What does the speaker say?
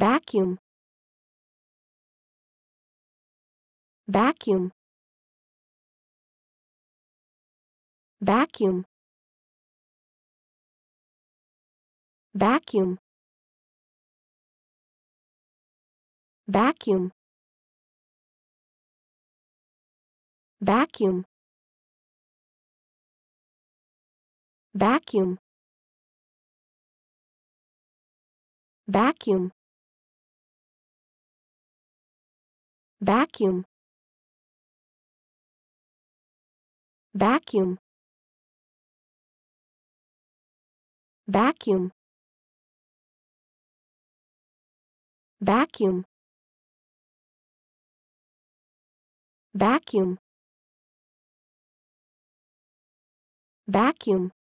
vacuum vacuum vacuum vacuum vacuum vacuum vacuum vacuum vacuum vacuum vacuum vacuum vacuum vacuum